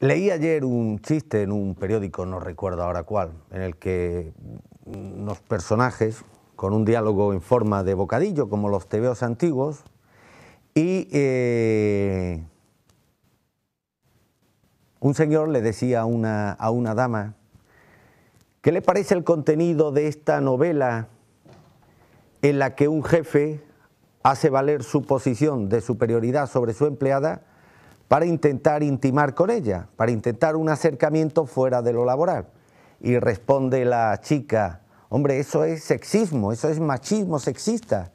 Leí ayer un chiste en un periódico, no recuerdo ahora cuál, en el que unos personajes, con un diálogo en forma de bocadillo, como los tebeos antiguos, y eh, un señor le decía a una, a una dama, ¿qué le parece el contenido de esta novela en la que un jefe hace valer su posición de superioridad sobre su empleada? para intentar intimar con ella, para intentar un acercamiento fuera de lo laboral. Y responde la chica, hombre, eso es sexismo, eso es machismo sexista.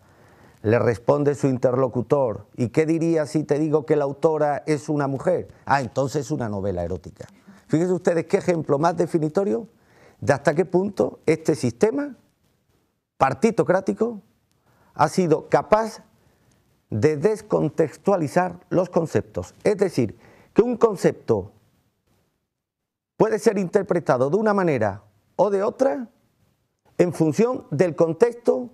Le responde su interlocutor, ¿y qué diría si te digo que la autora es una mujer? Ah, entonces es una novela erótica. Fíjense ustedes qué ejemplo más definitorio de hasta qué punto este sistema partitocrático ha sido capaz de descontextualizar los conceptos. Es decir, que un concepto puede ser interpretado de una manera o de otra en función del contexto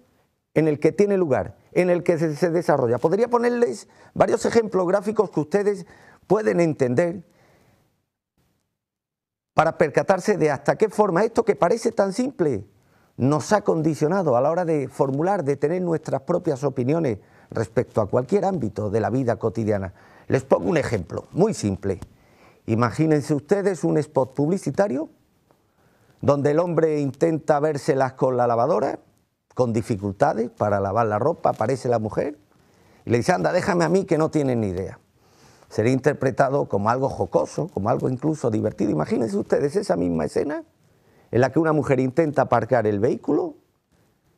en el que tiene lugar, en el que se, desarrolla. Podría ponerles varios ejemplos gráficos que ustedes pueden entender para percatarse de hasta qué forma esto que parece tan simple nos ha condicionado a la hora de formular, de tener nuestras propias opiniones respecto a cualquier ámbito de la vida cotidiana. Les pongo un ejemplo muy simple. Imagínense ustedes un spot publicitario donde el hombre intenta vérselas con la lavadora, con dificultades para lavar la ropa, aparece la mujer y le dice, anda, déjame a mí que no tienen ni idea. Sería interpretado como algo jocoso, como algo incluso divertido. Imagínense ustedes esa misma escena en la que una mujer intenta aparcar el vehículo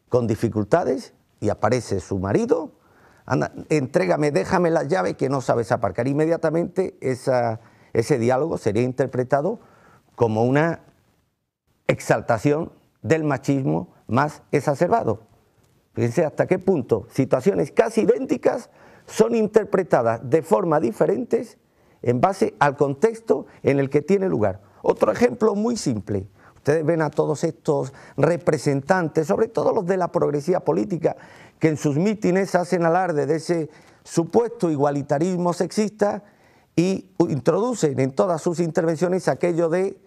con dificultades y aparece su marido anda, entrégame, déjame la llave que no sabes aparcar. Inmediatamente ese diálogo sería interpretado como una exaltación del machismo más exacerbado. Fíjense hasta qué punto situaciones casi idénticas son interpretadas de forma diferentes en base al contexto en el que tiene lugar. Otro ejemplo muy simple, Ustedes ven a todos estos representantes, sobre todo los de la progresía política, que en sus mítines hacen alarde de ese supuesto igualitarismo sexista y introducen en todas sus intervenciones aquello de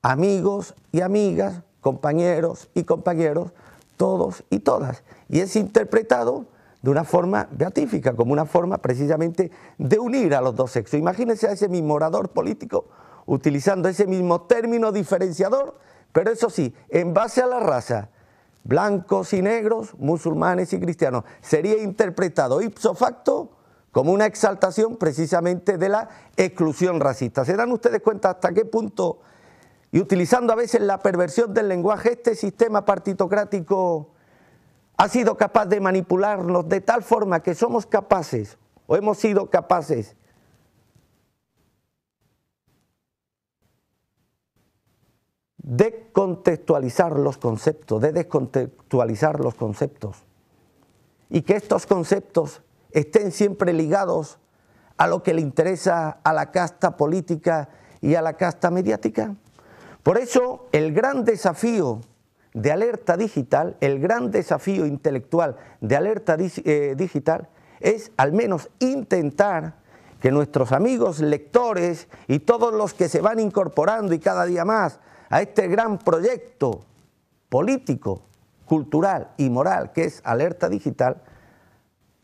amigos y amigas, compañeros y compañeros, todos y todas. Y es interpretado de una forma beatífica, como una forma precisamente de unir a los dos sexos. Imagínense a ese mismo orador político utilizando ese mismo término diferenciador pero eso sí, en base a la raza, blancos y negros, musulmanes y cristianos, sería interpretado ipso facto como una exaltación precisamente de la exclusión racista. ¿Se dan ustedes cuenta hasta qué punto, y utilizando a veces la perversión del lenguaje, este sistema partitocrático ha sido capaz de manipularnos de tal forma que somos capaces, o hemos sido capaces, de contextualizar los conceptos, de descontextualizar los conceptos. Y que estos conceptos estén siempre ligados a lo que le interesa a la casta política y a la casta mediática. Por eso el gran desafío de alerta digital, el gran desafío intelectual de alerta eh, digital es al menos intentar que nuestros amigos lectores y todos los que se van incorporando y cada día más a este gran proyecto político, cultural y moral que es alerta digital,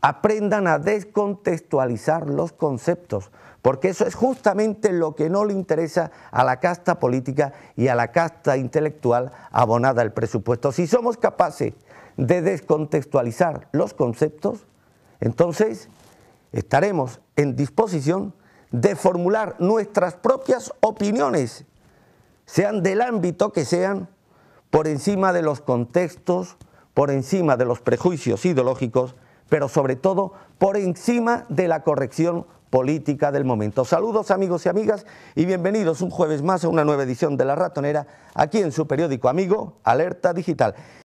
aprendan a descontextualizar los conceptos, porque eso es justamente lo que no le interesa a la casta política y a la casta intelectual abonada al presupuesto. Si somos capaces de descontextualizar los conceptos, entonces estaremos en disposición de formular nuestras propias opiniones sean del ámbito que sean, por encima de los contextos, por encima de los prejuicios ideológicos, pero sobre todo por encima de la corrección política del momento. Saludos amigos y amigas y bienvenidos un jueves más a una nueva edición de La Ratonera aquí en su periódico amigo Alerta Digital.